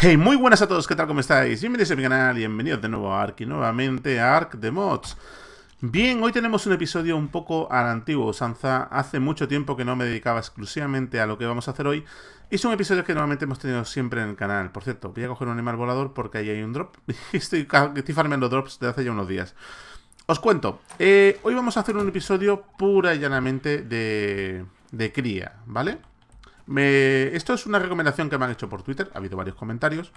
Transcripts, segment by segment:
Hey, muy buenas a todos, ¿qué tal? ¿Cómo estáis? Bienvenidos a mi canal y bienvenidos de nuevo a Ark y nuevamente a Ark de Mods. Bien, hoy tenemos un episodio un poco al antiguo, Sanza. Hace mucho tiempo que no me dedicaba exclusivamente a lo que vamos a hacer hoy. Y son episodios que normalmente hemos tenido siempre en el canal. Por cierto, voy a coger un animal volador porque ahí hay un drop. Estoy, estoy farmeando drops de hace ya unos días. Os cuento, eh, hoy vamos a hacer un episodio pura y llanamente de, de cría, ¿vale? Esto es una recomendación que me han hecho por Twitter, ha habido varios comentarios.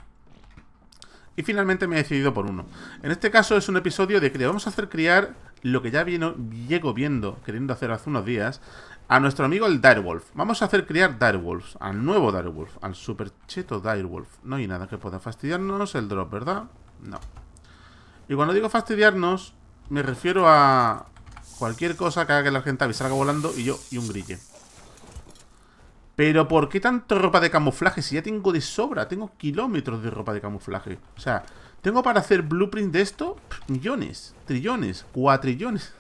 Y finalmente me he decidido por uno. En este caso es un episodio de que vamos a hacer criar lo que ya vino, llego viendo, queriendo hacer hace unos días, a nuestro amigo el Direwolf. Vamos a hacer criar Direwolves, al nuevo Direwolf, al super cheto Direwolf. No hay nada que pueda fastidiarnos el drop, ¿verdad? No. Y cuando digo fastidiarnos, me refiero a cualquier cosa que haga que la gente salga volando y yo y un grille. Pero ¿por qué tanto ropa de camuflaje? Si ya tengo de sobra, tengo kilómetros de ropa de camuflaje. O sea, tengo para hacer blueprint de esto millones, trillones, cuatrillones.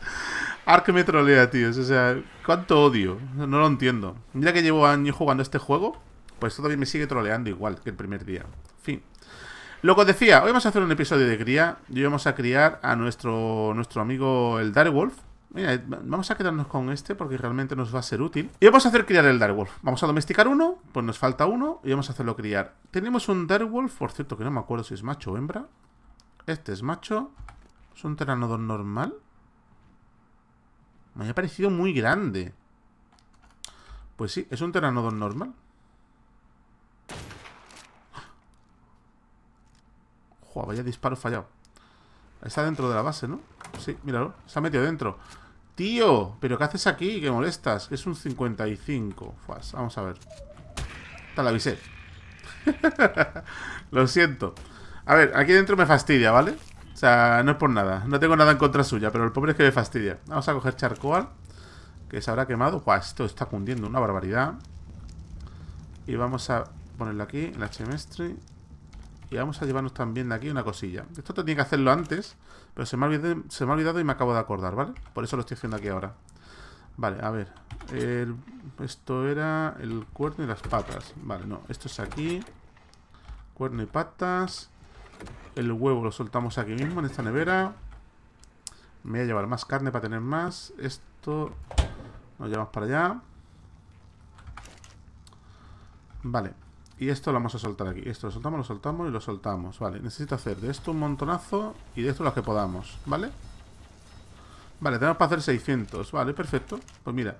Ark me trolea, tíos. O sea, cuánto odio. No lo entiendo. Mira que llevo años jugando este juego, pues todavía me sigue troleando igual que el primer día. Fin. Lo que os decía, hoy vamos a hacer un episodio de cría y vamos a criar a nuestro, nuestro amigo el Darewolf. Mira, vamos a quedarnos con este porque realmente nos va a ser útil. Y vamos a hacer criar el Dark Vamos a domesticar uno, pues nos falta uno y vamos a hacerlo criar. Tenemos un Dark por cierto que no me acuerdo si es macho o hembra. Este es macho. Es un teranodon normal. Me ha parecido muy grande. Pues sí, es un teranodon normal. Joder, vaya disparo fallado. Está dentro de la base, ¿no? Sí, míralo. Se ha metido dentro. Tío, ¿pero qué haces aquí? Que molestas. es un 55. vamos a ver. Está la visé. Lo siento. A ver, aquí dentro me fastidia, ¿vale? O sea, no es por nada. No tengo nada en contra suya, pero el pobre es que me fastidia. Vamos a coger charcoal, que se habrá quemado. esto está cundiendo una barbaridad. Y vamos a ponerlo aquí, En el semestre. Y vamos a llevarnos también de aquí una cosilla. Esto tenía que hacerlo antes, pero se me, ha olvidado, y me acabo de acordar, ¿vale? Por eso lo estoy haciendo aquí ahora. Vale, a ver. esto era el cuerno y las patas. Vale, no. Esto es aquí. Cuerno y patas. El huevo lo soltamos aquí mismo, en esta nevera. Me voy a llevar más carne para tener más. Esto nos llevamos para allá. Vale. Y esto lo vamos a soltar aquí. Esto lo soltamos, lo soltamos y lo soltamos. Vale, necesito hacer de esto un montonazo y de esto lo que podamos, ¿vale? Vale, tenemos para hacer 600. Vale, perfecto. Pues mira,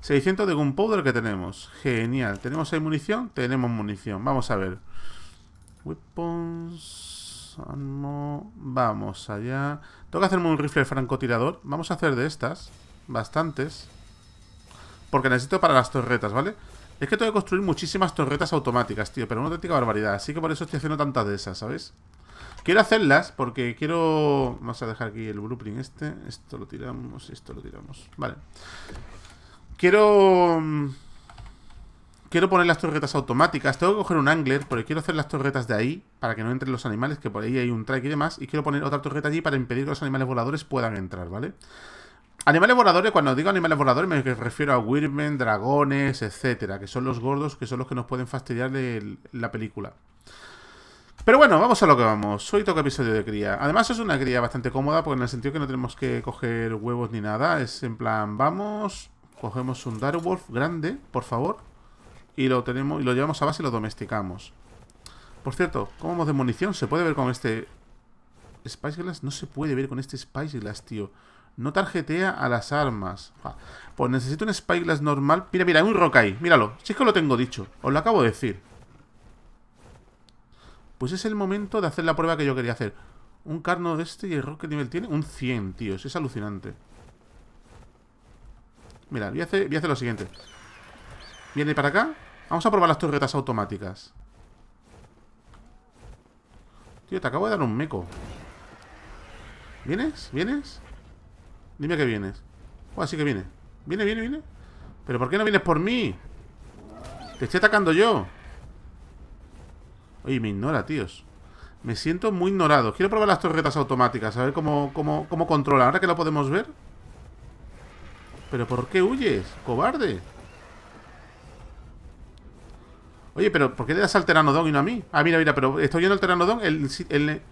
600 de gunpowder que tenemos. Genial. ¿Tenemos ahí munición? Tenemos munición. Vamos a ver. Weapons... Vamos allá. Tengo que hacerme un rifle francotirador. Vamos a hacer de estas. Bastantes. Porque necesito para las torretas, ¿vale? vale es que tengo que construir muchísimas torretas automáticas, tío Pero una auténtica barbaridad Así que por eso estoy haciendo tantas de esas, ¿sabes? Quiero hacerlas porque quiero... Vamos a dejar aquí el blueprint este Esto lo tiramos, esto lo tiramos Vale Quiero... Mm, quiero poner las torretas automáticas Tengo que coger un angler porque quiero hacer las torretas de ahí Para que no entren los animales Que por ahí hay un track y demás Y quiero poner otra torreta allí para impedir que los animales voladores puedan entrar, ¿vale? vale Animales voladores, cuando digo animales voladores me refiero a Wyrmen, dragones, etcétera, que son los gordos, que son los que nos pueden fastidiar de la película. Pero bueno, vamos a lo que vamos. Hoy toca episodio de cría. Además es una cría bastante cómoda, porque en el sentido que no tenemos que coger huevos ni nada. Es en plan, vamos, cogemos un Darwolf grande, por favor, y lo tenemos y lo llevamos a base y lo domesticamos. Por cierto, ¿cómo vamos de munición? ¿Se puede ver con este Spice Glass? No se puede ver con este Spice Glass, tío. No tarjetea a las armas. Pues necesito un Spyglass normal. Mira, mira, hay un ahí, Míralo. Si es que lo tengo dicho. Os lo acabo de decir. Pues es el momento de hacer la prueba que yo quería hacer. Un carno de este y el rock, ¿qué nivel tiene? Un 100, tío. Es alucinante. Mira, voy a hacer, voy a hacer lo siguiente. Viene para acá. Vamos a probar las torretas automáticas. Tío, te acabo de dar un meco. ¿Vienes? ¿Vienes? Dime que vienes. O oh, así que viene. Viene, viene, viene. ¿Pero por qué no vienes por mí? Te estoy atacando yo. Oye, me ignora, tíos. Me siento muy ignorado. Quiero probar las torretas automáticas, a ver cómo, cómo, cómo controla. Ahora que lo podemos ver. ¿Pero por qué huyes? Cobarde. Oye, pero ¿por qué le das al teranodón y no a mí? Ah, mira, mira, pero estoy yendo al teranodón.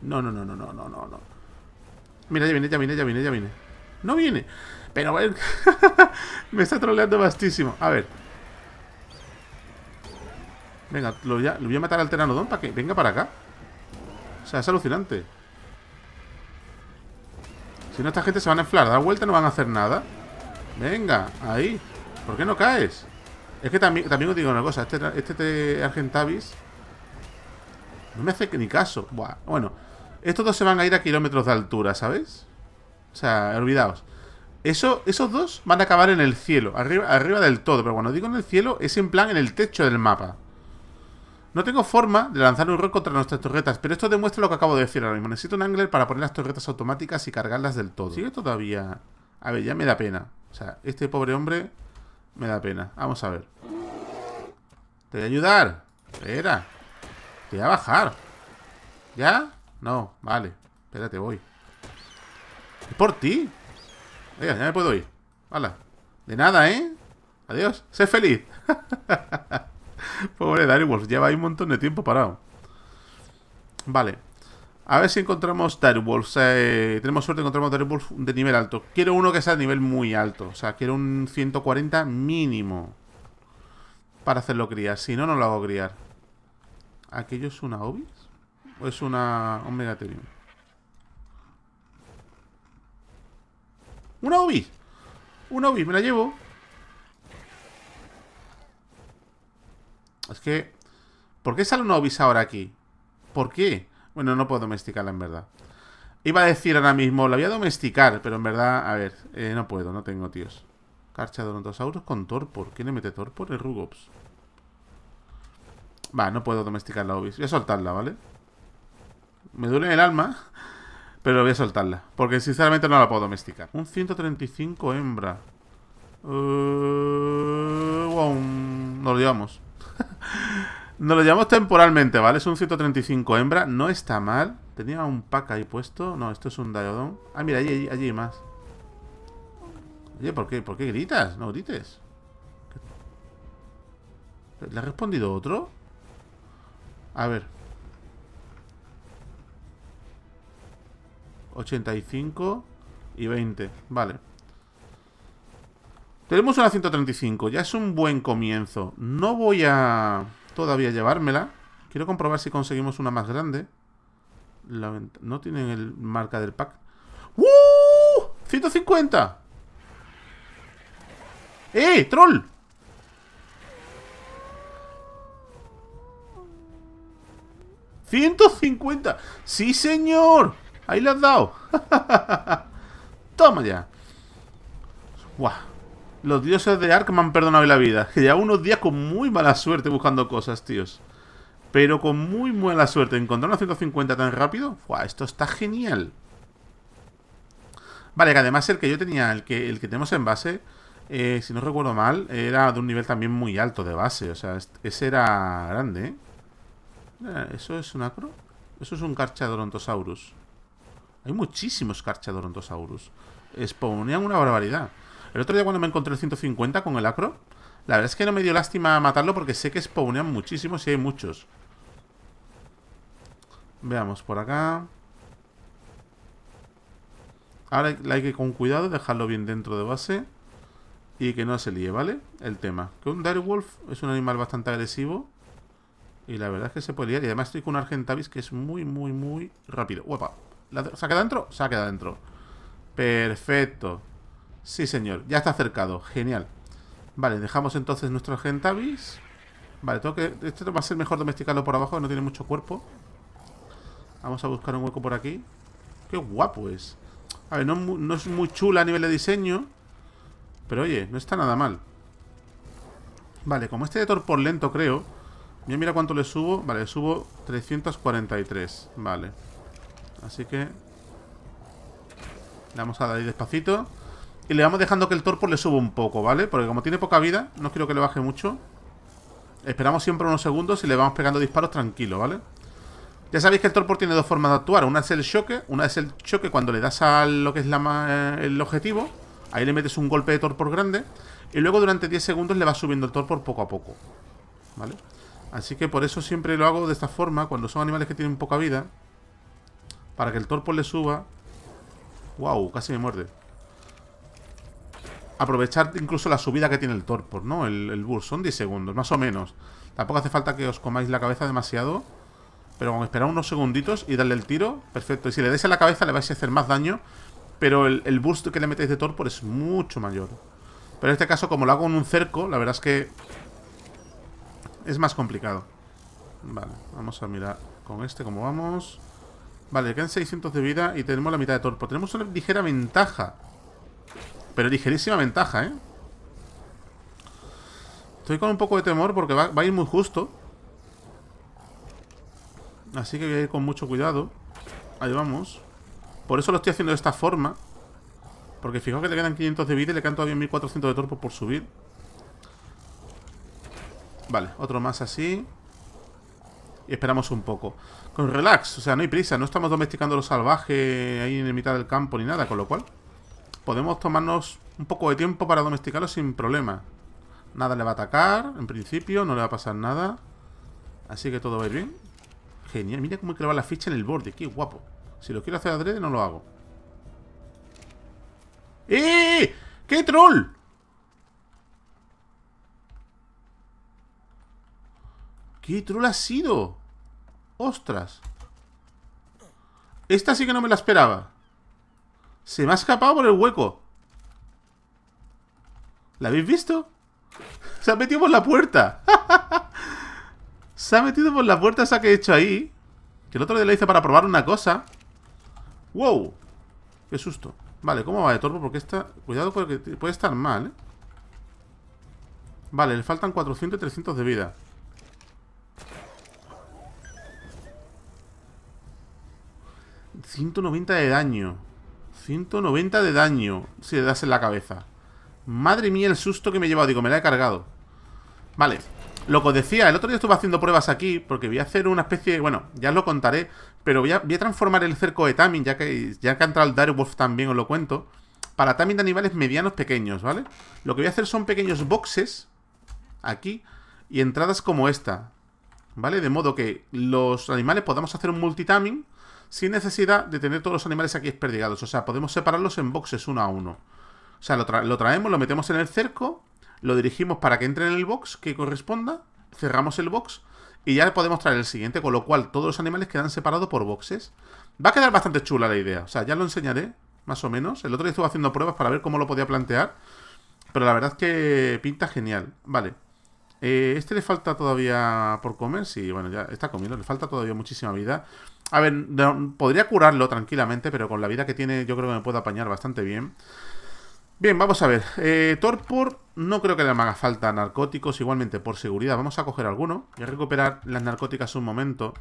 No, no, no, no, no, no, no. Mira, ya viene, ya viene, ya viene, ya viene. No viene. Pero bueno, me está troleando bastísimo. A ver. Venga, lo voy a, lo voy a matar al Teranodon para que venga para acá. O sea, es alucinante. Si no, esta gente se van a inflar. Dar vuelta no van a hacer nada. Venga, ahí. ¿Por qué no caes? Es que también, también os digo una cosa. Este, este Argentavis no me hace ni caso. bueno, estos dos se van a ir a kilómetros de altura, ¿sabes? O sea, olvidaos. Eso, esos dos van a acabar en el cielo, arriba, arriba del todo. Pero cuando digo en el cielo, es en plan en el techo del mapa. No tengo forma de lanzar un rock contra nuestras torretas, pero esto demuestra lo que acabo de decir ahora mismo. Necesito un angler para poner las torretas automáticas y cargarlas del todo. Sigue todavía... A ver, ya me da pena. O sea, este pobre hombre me da pena. Vamos a ver. Te voy a ayudar. Espera. Te voy a bajar. ¿Ya? No, vale. Espérate, voy por ti. ya me puedo ir. ¡Vale! De nada, ¿eh? Adiós. Sé feliz. Pobre Direwolf, lleva ahí un montón de tiempo parado. Vale. A ver si encontramos Direwolf eh, tenemos suerte, encontramos Direwolf de nivel alto. Quiero uno que sea de nivel muy alto. O sea, quiero un 140 mínimo. Para hacerlo criar. Si no, no lo hago criar. ¿Aquello es una Obis? ¿O es una Omega Terium? Una Obis! Una Obis! me la llevo. Es que... ¿Por qué sale una Obis ahora aquí? ¿Por qué? Bueno, no puedo domesticarla en verdad. Iba a decir ahora mismo, la voy a domesticar, pero en verdad, a ver, eh, no puedo, no tengo, tíos. Carcha de Orontosaurus con Torpor. ¿Quién le mete Torpor? El Rugops. Va, no puedo domesticar la Obis. Voy a soltarla, ¿vale? Me duele el alma pero voy a soltarla. Porque sinceramente no la puedo domesticar. Un 135 hembra. Eh, Nos lo llevamos. Nos lo llevamos temporalmente, ¿vale? Es un 135 hembra. No está mal. Tenía un pack ahí puesto. No, esto es un diodón. Ah, mira, allí, hay más. Oye, ¿por qué, ¿por qué gritas? No grites. ¿Le ha respondido otro? A ver. 85 y 20. Vale. Tenemos una 135. Ya es un buen comienzo. No voy a todavía llevármela. Quiero comprobar si conseguimos una más grande. no tienen el marca del pack. ¡Uh! ¡150! ¡Eh! ¡Troll! ¡150! ¡Sí, señor! Ahí le has dado. Toma ya. Buah. Los dioses de Ark me han perdonado la vida. Que llevo unos días con muy mala suerte buscando cosas, tíos. Pero con muy mala suerte. Encontrar una 150 tan rápido. Buah, esto está genial. Vale, que además el que yo tenía, el que, tenemos en base, eh, si no recuerdo mal, era de un nivel también muy alto de base. O sea, ese era grande, ¿eh? Eh, ¿Eso es un acro? Eso es un Carchadorontosaurus. Hay muchísimos Carchadorontosaurus. Spawnean una barbaridad. El otro día cuando me encontré el 150 con el acro, la verdad es que no me dio lástima matarlo porque sé que spawnean muchísimos y hay muchos. Veamos por acá. Ahora hay que con cuidado dejarlo bien dentro de base y que no se líe, ¿vale? El tema. Que un Direwolf es un animal bastante agresivo y la verdad es que se puede liar. Y además estoy con un Argentavis que es muy, muy, muy rápido. ¡Uepa! se ha quedado adentro. Perfecto. Sí, señor. Ya está acercado. Genial. Vale, dejamos entonces nuestro Gentavis. Vale, tengo que... Este va a ser mejor domesticarlo por abajo, no tiene mucho cuerpo. Vamos a buscar un hueco por aquí. Qué guapo es. A ver, no, es muy chula a nivel de diseño. Pero oye, no está nada mal. Vale, como este de torpor lento, creo. Bien, mira cuánto le subo. Vale, le subo 343. Vale. Así que... Le vamos a dar ahí despacito. Y le vamos dejando que el torpor le suba un poco, ¿vale? Porque como tiene poca vida, no quiero que le baje mucho. Esperamos siempre unos segundos y le vamos pegando disparos tranquilo, ¿vale? Ya sabéis que el torpor tiene dos formas de actuar. Una es el choque. Una es el choque cuando le das a lo que es eh, el objetivo. Ahí le metes un golpe de torpor grande. Y luego durante 10 segundos le vas subiendo el torpor poco a poco. ¿Vale? Así que por eso siempre lo hago de esta forma. Cuando son animales que tienen poca vida. Para que el Torpor le suba. ¡Guau! casi me muerde. Aprovechar incluso la subida que tiene el torpor, ¿no? El, burst. Son 10 segundos, más o menos. Tampoco hace falta que os comáis la cabeza demasiado. Pero con esperar unos segunditos y darle el tiro, perfecto. Y si le des a la cabeza le vais a hacer más daño. Pero el, el burst que le metéis de torpor es mucho mayor. Pero en este caso, como lo hago en un cerco, la verdad es que es más complicado. Vale, vamos a mirar con este cómo vamos. Vale, quedan 600 de vida y tenemos la mitad de torpo. Tenemos una ligera ventaja. Pero ligerísima ventaja, ¿eh? Estoy con un poco de temor porque va, a ir muy justo. Así que voy a ir con mucho cuidado. Ahí vamos. Por eso lo estoy haciendo de esta forma. Porque fijaos que le quedan 500 de vida y le quedan todavía 1400 de torpo por subir. Vale, otro más así y esperamos un poco. Con relax, o sea, no hay prisa, no estamos domesticando los salvajes ahí en la mitad del campo ni nada, con lo cual podemos tomarnos un poco de tiempo para domesticarlo sin problema. Nada le va a atacar, en principio, no le va a pasar nada. Así que todo va bien. Genial, mira cómo clava la ficha en el borde, qué guapo. Si lo quiero hacer adrede, no lo hago. ¡Eh! ¡Qué troll! ¿Qué troll ha sido? ¡Ostras! Esta sí que no me la esperaba. Se me ha escapado por el hueco. ¿La habéis visto? Se ha metido por la puerta. se ha metido por la puerta esa que he hecho ahí. Que el otro día la hice para probar una cosa. ¡Wow! ¡Qué susto! Vale, ¿cómo va de torpo? Porque esta... Cuidado porque puede estar mal, ¿eh? Vale, le faltan 400 y 300 de vida. 190 de daño. 190 de daño si le das en la cabeza. Madre mía, el susto que me he llevado. Digo, me la he cargado. Vale. Lo que os decía, el otro día estuve haciendo pruebas aquí porque voy a hacer una especie... Bueno, ya os lo contaré. Pero voy a, transformar el cerco de Tamin, ya que, ya que ha entrado el Direwolf también, os lo cuento. Para Tamin de animales medianos pequeños, ¿vale? Lo que voy a hacer son pequeños boxes. Aquí. Y entradas como esta. ¿Vale? De modo que los animales podamos hacer un multitaming sin necesidad de tener todos los animales aquí desperdigados. O sea, podemos separarlos en boxes uno a uno. O sea, lo, traemos, lo metemos en el cerco, lo dirigimos para que entre en el box que corresponda, cerramos el box y ya podemos traer el siguiente, con lo cual todos los animales quedan separados por boxes. Va a quedar bastante chula la idea, o sea, ya lo enseñaré, más o menos. El otro día estuve haciendo pruebas para ver cómo lo podía plantear, pero la verdad es que pinta genial. Vale, eh, este le falta todavía por comer, sí, bueno, ya está comiendo, le falta todavía muchísima vida. A ver, podría curarlo tranquilamente, pero con la vida que tiene yo creo que me puedo apañar bastante bien. Bien, vamos a ver. Eh, Torpor, no creo que le haga falta narcóticos, igualmente por seguridad. Vamos a coger alguno Voy a recuperar las narcóticas un momento.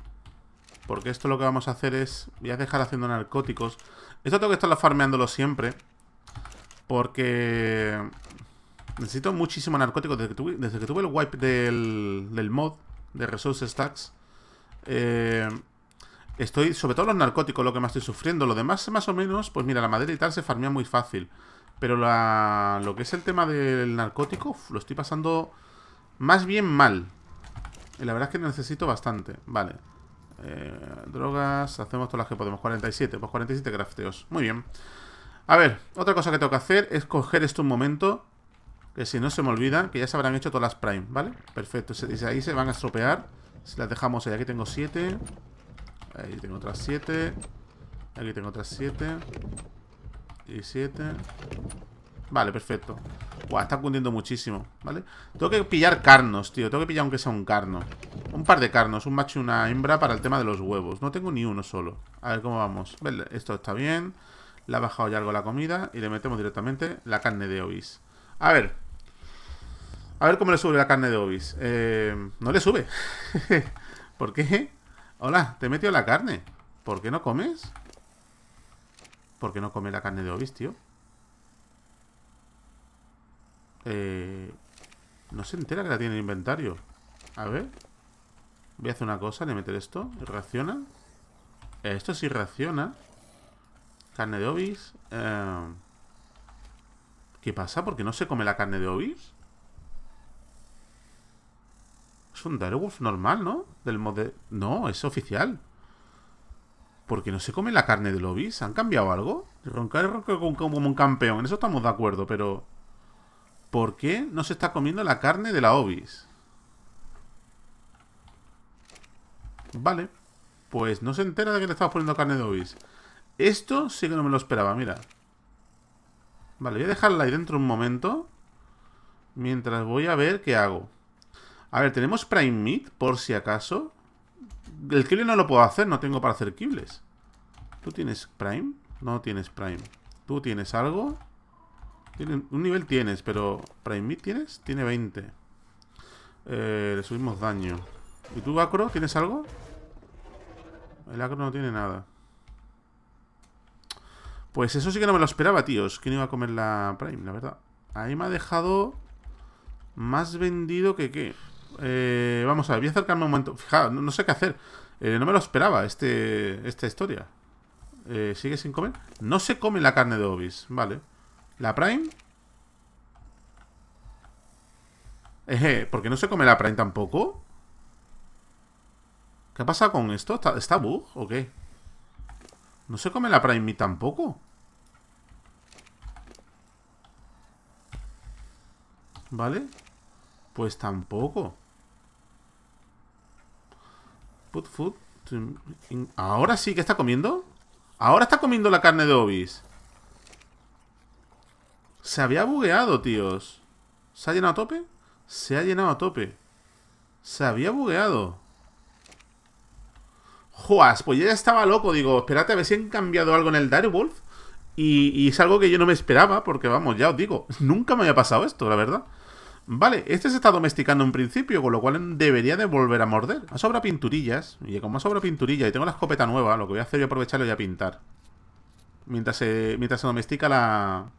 Porque esto lo que vamos a hacer es... Voy a dejar haciendo narcóticos. Esto tengo que estarlo farmeándolo siempre. Porque... Necesito muchísimo narcóticos. Desde que tuve, que tuve el wipe del, del mod de Resource Stacks... Eh, Estoy, sobre todo los narcóticos, lo que más estoy sufriendo. Lo demás, más o menos, pues mira, la madera y tal se farmea muy fácil. Pero la, lo que es el tema del narcótico, lo estoy pasando más bien mal. Y la verdad es que necesito bastante. Vale. Eh, drogas, hacemos todas las que podemos. 47, pues 47 crafteos. Muy bien. A ver, otra cosa que tengo que hacer es coger esto un momento. Que si no se me olvidan que ya se habrán hecho todas las prime, ¿vale? Perfecto, y ahí se van a estropear. Si las dejamos ahí, aquí tengo 7 Ahí tengo otras siete. Aquí tengo otras siete. Y siete. Vale, perfecto. Buah, está cundiendo muchísimo, ¿vale? Tengo que pillar carnos, tío. Tengo que pillar aunque sea un carno. Un par de carnos, un macho y una hembra para el tema de los huevos. No tengo ni uno solo. A ver cómo vamos. Vale, esto está bien. Le ha bajado ya algo la comida. Y le metemos directamente la carne de ovis. A ver. A ver cómo le sube la carne de ovis. Eh, no le sube. ¿Por qué? Hola, te he metido la carne. ¿Por qué no comes? ¿Por qué no come la carne de Obis, tío? Eh, no se entera que la tiene en el inventario. A ver. Voy a hacer una cosa, le meter esto. Reacciona. esto sí reacciona. Carne de Obis. Eh, ¿Qué pasa? ¿Por qué no se come la carne de Obis? Es un Darewolf normal, ¿no? Del No, es oficial. Porque no se come la carne del Obis? ¿Han cambiado algo? Roncar ronca como un campeón. En eso estamos de acuerdo, pero... ¿Por qué no se está comiendo la carne de la obis? Vale. Pues no se entera de que le estaba poniendo carne de obis. Esto sí que no me lo esperaba, mira. Vale, voy a dejarla ahí dentro un momento. Mientras voy a ver qué hago. A ver, tenemos Prime Meat, por si acaso. El Kibble no lo puedo hacer, no tengo para hacer Kibles. ¿Tú tienes Prime? No tienes Prime. ¿Tú tienes algo? un nivel tienes, pero ¿Prime Meat tienes? Tiene 20. Eh, le subimos daño. ¿Y tú, Acro, tienes algo? El Acro no tiene nada. Pues eso sí que no me lo esperaba, tíos. ¿Quién iba a comer la Prime, la verdad? Ahí me ha dejado más vendido que qué. Eh, vamos a ver, voy a acercarme un momento. Fijaos, no, sé qué hacer. Eh, no me lo esperaba este, esta historia. Eh, ¿Sigue sin comer? No se come la carne de Obis. Vale. La Prime. ¿por qué no se come la Prime tampoco? ¿Qué pasa con esto? ¿Está, está bug o qué? No se come la Prime ni tampoco. ¿Vale? Pues tampoco. Ahora sí que está comiendo. Ahora está comiendo la carne de Obis. Se había bugueado, tíos. ¿Se ha llenado a tope? Se ha llenado a tope. Se había bugueado. Juas, pues ya estaba loco. Digo, espérate a ver si han cambiado algo en el Direwolf. y es algo que yo no me esperaba, porque vamos, ya os digo, nunca me había pasado esto, la verdad. Vale, este se está domesticando en principio, con lo cual debería de volver a morder. Ha sobra pinturillas, y como ha sobra pinturilla y tengo la escopeta nueva, lo que voy a hacer es aprovecharlo y a pintar. Mientras se, mientras se domestica la...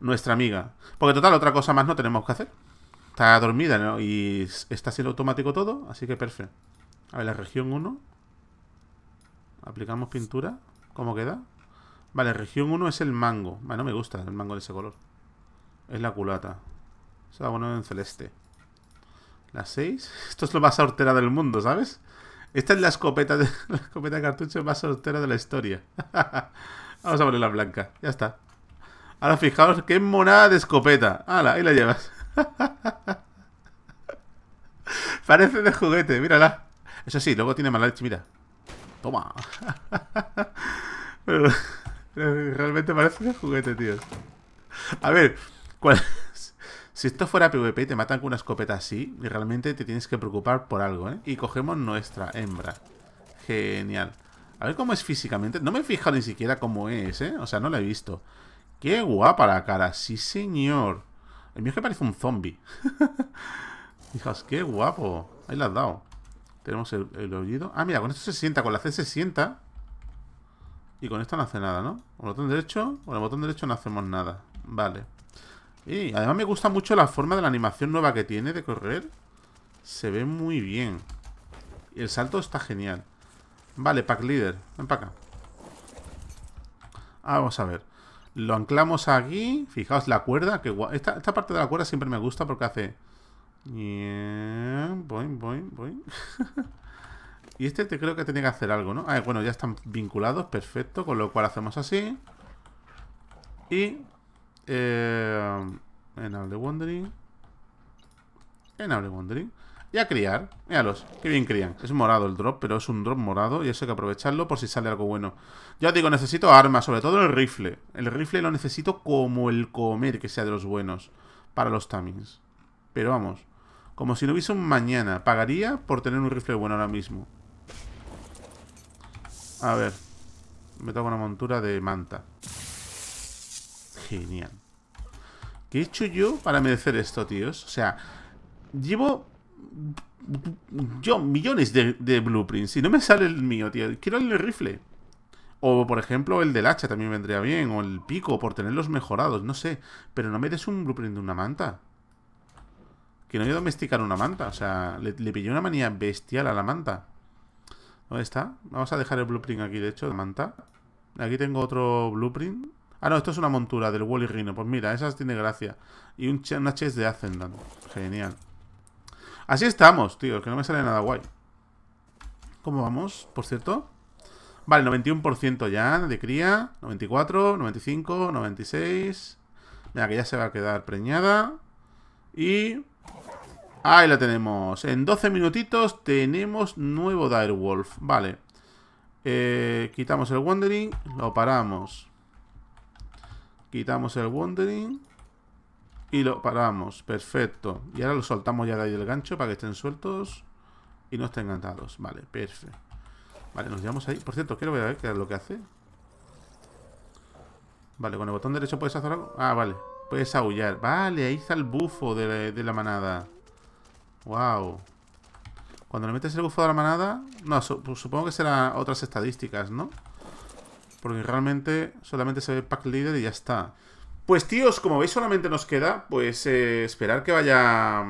Nuestra amiga. Porque total, otra cosa más no tenemos que hacer. Está dormida, ¿no? Y está siendo automático todo, así que perfecto. A ver, la región 1. Aplicamos pintura. ¿Cómo queda? Vale, región 1 es el mango. Bueno, no me gusta el mango de ese color. Es la culata. O sea, en celeste. La 6. Esto es lo más sortera del mundo, ¿sabes? Esta es la escopeta de, la escopeta cartucho más sortera de la historia. Vamos a poner la blanca. Ya está. Ahora fijaos qué monada de escopeta. ¡Hala! Ahí la llevas. Parece de juguete, mírala. Eso sí, luego tiene mala leche, mira. Toma. realmente parece de juguete, tío. A ver, ¿cuál, si esto fuera PvP y te matan con una escopeta así, y realmente te tienes que preocupar por algo, ¿eh? Y cogemos nuestra hembra. Genial. A ver cómo es físicamente. No me he fijado ni siquiera cómo es, ¿eh? O sea, no la he visto. ¡Qué guapa la cara! ¡Sí, señor! El mío es que parece un zombie. Fijaos, qué guapo. Ahí la has dado. Tenemos el, el oído. Ah, mira, con esto se sienta. Con la C se sienta. Y con esto no hace nada, ¿no? Con el botón derecho, con el botón derecho no hacemos nada. Vale. Y además me gusta mucho la forma de la animación nueva que tiene de correr. Se ve muy bien. Y El salto está genial. Vale, pack leader. Ven para acá. Ah, vamos a ver. Lo anclamos aquí. Fijaos la cuerda. esta, parte de la cuerda siempre me gusta porque hace... y este te creo que tenía que hacer algo, ¿no? Ah, bueno, ya están vinculados. Perfecto. Con lo cual hacemos así. Y eh, enable Wandering. Enable Wandering. Y a criar. Míralos. Qué bien crían. Es morado el drop, pero es un drop morado y eso hay que aprovecharlo por si sale algo bueno. Ya digo, necesito armas, sobre todo el rifle. El rifle lo necesito como el comer, que sea de los buenos, para los tamings. Pero vamos, como si no hubiese un mañana. Pagaría por tener un rifle bueno ahora mismo. A ver. Me toca una montura de manta genial. ¿Qué he hecho yo para merecer esto, tíos? O sea, llevo yo millones de, blueprints y no me sale el mío, tío. Quiero el rifle. O, por ejemplo, el del hacha también vendría bien. O el pico, por tenerlos mejorados, no sé. Pero no me des un blueprint de una manta. Que no voy a domesticar una manta. O sea, le, le pillé una manía bestial a la manta. ¿Dónde está? Vamos a dejar el blueprint aquí, de hecho, de manta. Aquí tengo otro blueprint. Ah, no, esto es una montura del Wally Rhino. Pues mira, esas tiene gracia. Y un una de Ascendant. Genial. Así estamos, tío. Que no me sale nada guay. ¿Cómo vamos, por cierto? Vale, 91% ya de cría. 94, 95, 96. Mira, que ya se va a quedar preñada. Y... Ahí la tenemos. En 12 minutitos tenemos nuevo Direwolf. Vale. Eh, quitamos el Wandering. Lo paramos. Quitamos el Wandering. Y lo paramos. Perfecto. Y ahora lo soltamos ya de ahí del gancho para que estén sueltos y no estén encantados. Vale, perfecto. Vale, nos llevamos ahí. Por cierto, quiero ver qué es lo que hace. Vale, con el botón derecho puedes hacer algo. Ah, vale. Puedes aullar. Vale, ahí está el bufo de la, manada. Wow. Cuando le metes el bufo de la manada... No, pues supongo que serán otras estadísticas, ¿no? no porque realmente solamente se ve pack leader y ya está. Pues tíos, como veis solamente nos queda pues eh, esperar que vaya...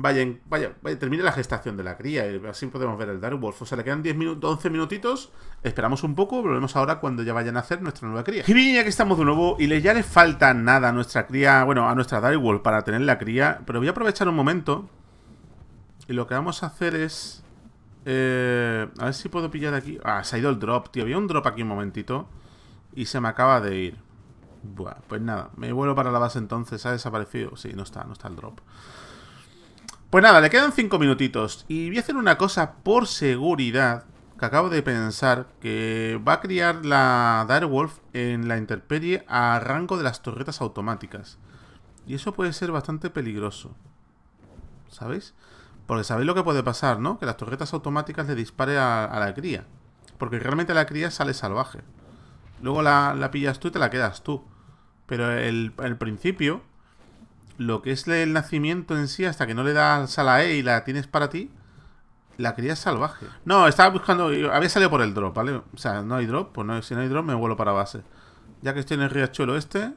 Vaya, vaya, termine la gestación de la cría y así podemos ver el Dark Wolf. O sea, le quedan 10 minutos, 11 minutitos. Esperamos un poco, volvemos ahora cuando ya vayan a hacer nuestra nueva cría. Y bien, que estamos de nuevo y le, ya le falta nada a nuestra cría, bueno, a nuestra Dark Wolf para tener la cría. Pero voy a aprovechar un momento y lo que vamos a hacer es... Eh, a ver si puedo pillar aquí. Ah, se ha ido el drop, tío. Había un drop aquí un momentito. Y se me acaba de ir. Buah, pues nada. Me vuelvo para la base entonces. ¿Ha desaparecido? Sí, no está, no está el drop. Pues nada, le quedan 5 minutitos. Y voy a hacer una cosa por seguridad. Que acabo de pensar. Que va a criar la Direwolf en la interperie a rango de las torretas automáticas. Y eso puede ser bastante peligroso. ¿Sabéis? Porque sabéis lo que puede pasar, ¿no? Que las torretas automáticas le dispare a, la cría. Porque realmente la cría sale salvaje. Luego la, pillas tú y te la quedas tú. Pero el, el, principio, lo que es el nacimiento en sí, hasta que no le das a la E y la tienes para ti, la cría es salvaje. No, estaba buscando. Había salido por el drop, ¿vale? O sea, no hay drop, pues si no hay drop me vuelo para base. Ya que estoy en el riachuelo este.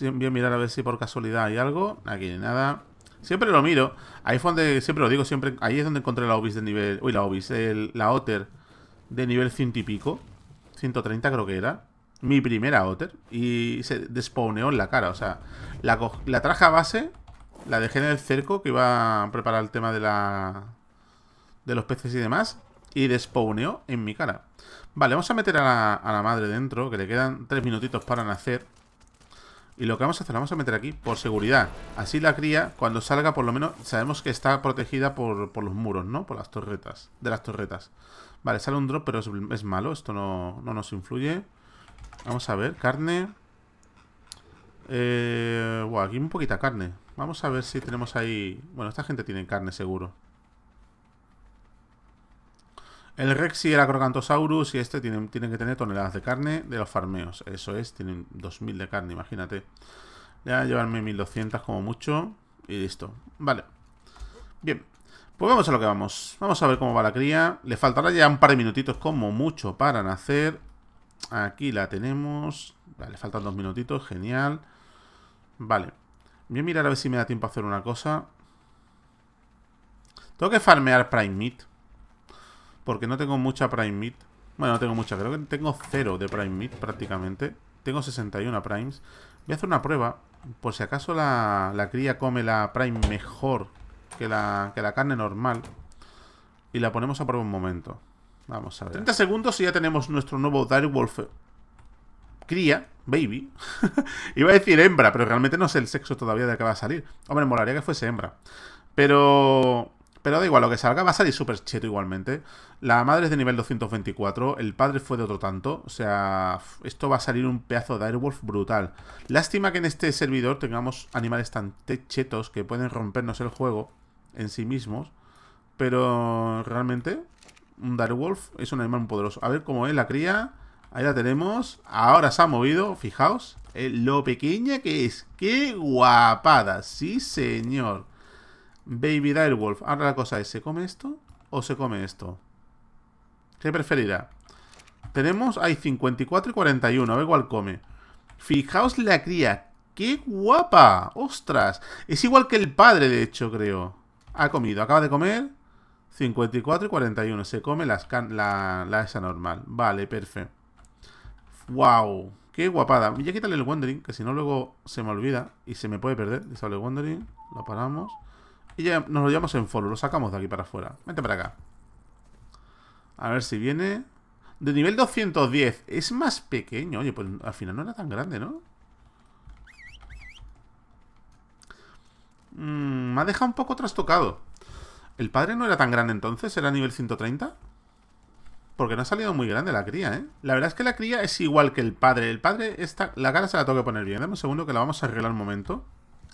Voy a mirar a ver si por casualidad hay algo. Aquí nada. Siempre lo miro. Ahí fue donde, siempre lo digo, siempre. Ahí es donde encontré la Obis de nivel. Uy, la Obis, la Otter de nivel ciento y pico. 130 creo que era. Mi primera Otter. Y se despawneó en la cara. O sea, la, la traje a base. La dejé en el cerco que iba a preparar el tema de la. De los peces y demás. Y despawneó en mi cara. Vale, vamos a meter a la, a la madre dentro, que le quedan tres minutitos para nacer. Y lo que vamos a hacer, lo vamos a meter aquí por seguridad. Así la cría, cuando salga, por lo menos sabemos que está protegida por, los muros, ¿no? Por las torretas, de las torretas. Vale, sale un drop, pero es, malo. Esto no, nos influye. Vamos a ver, carne. Eh, Buah, aquí un poquita carne. Vamos a ver si tenemos ahí... Bueno, esta gente tiene carne seguro. El y era Crocantosaurus y este tiene, que tener toneladas de carne de los farmeos. Eso es, tienen 2000 de carne, imagínate. Ya llevarme 1200 como mucho y listo. Vale. Bien. Pues vamos a lo que vamos. Vamos a ver cómo va la cría. Le faltará ya un par de minutitos como mucho para nacer. Aquí la tenemos. Vale, le faltan dos minutitos. Genial. Vale. Voy a mirar a ver si me da tiempo a hacer una cosa. Tengo que farmear Prime Meat. Porque no tengo mucha Prime Meat. Bueno, no tengo mucha, creo que tengo cero de Prime Meat prácticamente. Tengo 61 Primes. Voy a hacer una prueba. Por si acaso la, cría come la Prime mejor que la, que la carne normal. Y la ponemos a prueba un momento. Vamos a ver. 30 segundos y ya tenemos nuestro nuevo Direwolf cría, baby. Iba a decir hembra, pero realmente no sé el sexo todavía de que va a salir. Hombre, molaría que fuese hembra. Pero pero da igual, lo que salga va a salir súper cheto igualmente. La madre es de nivel 224, el padre fue de otro tanto. O sea, esto va a salir un pedazo de Airwolf brutal. Lástima que en este servidor tengamos animales tan chetos que pueden rompernos el juego en sí mismos. Pero realmente, un Direwolf es un animal muy poderoso. A ver cómo es la cría. Ahí la tenemos. Ahora se ha movido, fijaos. Eh, lo pequeña que es. ¡Qué guapada! Sí, señor. Baby Direwolf. Ahora la cosa es, ¿se come esto o se come esto? ¿Qué preferirá? Tenemos, hay 54 y 41, a ver cuál come. Fijaos la cría, ¡qué guapa! ¡Ostras! Es igual que el padre, de hecho, creo. Ha comido, acaba de comer 54 y 41. Se come las la, esa normal. Vale, perfecto. ¡Wow! ¡Qué guapada! Voy a quitarle el Wandering, que si no luego se me olvida y se me puede perder. el Wandering, lo paramos. Y ya nos lo llevamos en foro, lo sacamos de aquí para afuera. Vente para acá. A ver si viene... De nivel 210. Es más pequeño. Oye, pues al final no era tan grande, ¿no? Mm, me ha dejado un poco trastocado. ¿El padre no era tan grande entonces? ¿Era nivel 130? Porque no ha salido muy grande la cría, ¿eh? La verdad es que la cría es igual que el padre. El padre, está la cara se la tengo que poner bien. Dame un segundo que la vamos a arreglar un momento.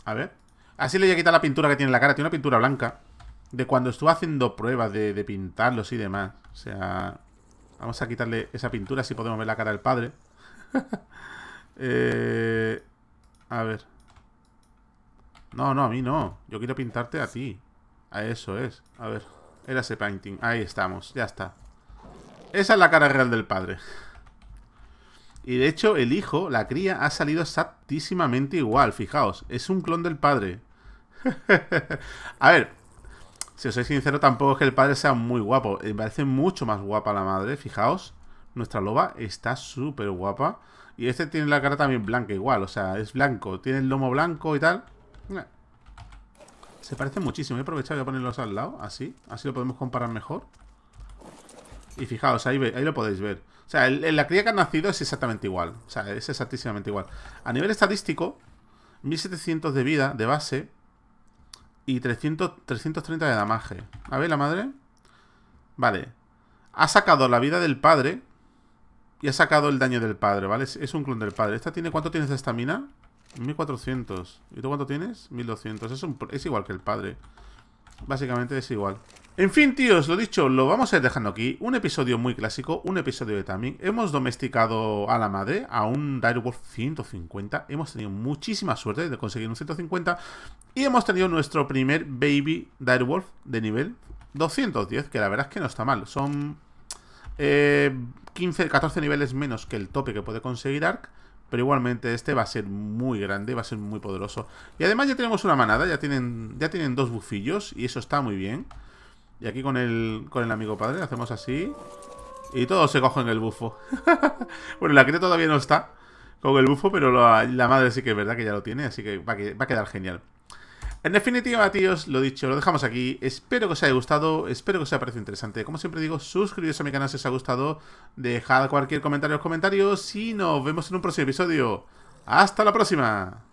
A ver. Así le voy a quitar la pintura que tiene la cara. Tiene una pintura blanca. De cuando estuvo haciendo pruebas de, pintarlos y demás. O sea, vamos a quitarle esa pintura si podemos ver la cara del padre. Eh, a ver. No, no, a mí no. Yo quiero pintarte a ti. A eso es. A ver. Era ese painting. Ahí estamos. Ya está. Esa es la cara real del padre. Y de hecho, el hijo, la cría, ha salido exactísimamente igual. Fijaos, es un clon del padre. a ver, si os soy sincero, tampoco es que el padre sea muy guapo. Eh, me parece mucho más guapa la madre, fijaos. Nuestra loba está súper guapa. Y este tiene la cara también blanca igual, o sea, es blanco. Tiene el lomo blanco y tal. Se parece muchísimo. He aprovechado de ponerlos al lado, así. Así lo podemos comparar mejor. Y fijaos, ahí, ahí lo podéis ver. O sea, la cría que ha nacido es exactamente igual. O sea, es exactísimamente igual. A nivel estadístico, 1700 de vida de base y 300, 330 de damaje. A ver, la madre. Vale. Ha sacado la vida del padre. Y ha sacado el daño del padre, ¿vale? Es, un clon del padre. ¿Esta tiene cuánto tienes de estamina? 1400. ¿Y tú cuánto tienes? 1200. Es, es igual que el padre. Básicamente es igual. En fin, tíos, lo dicho, lo vamos a ir dejando aquí. Un episodio muy clásico, un episodio de también. Hemos domesticado a la madre, a un Direwolf 150. Hemos tenido muchísima suerte de conseguir un 150. Y hemos tenido nuestro primer Baby Direwolf de nivel 210, que la verdad es que no está mal. Son 15, eh, 14 niveles menos que el tope que puede conseguir Ark. Pero igualmente este va a ser muy grande, va a ser muy poderoso. Y además ya tenemos una manada, ya tienen, ya tienen dos bufillos y eso está muy bien. Y aquí con el, con el amigo padre hacemos así. Y todo se en el bufo. bueno, la creta todavía no está con el bufo, pero la, madre sí que es verdad que ya lo tiene, así que va, a quedar genial. En definitiva, tíos, lo dicho, lo dejamos aquí. Espero que os haya gustado, espero que os haya parecido interesante. Como siempre digo, suscribiros a mi canal si os ha gustado. Dejad cualquier comentario en los comentarios y nos vemos en un próximo episodio. ¡Hasta la próxima!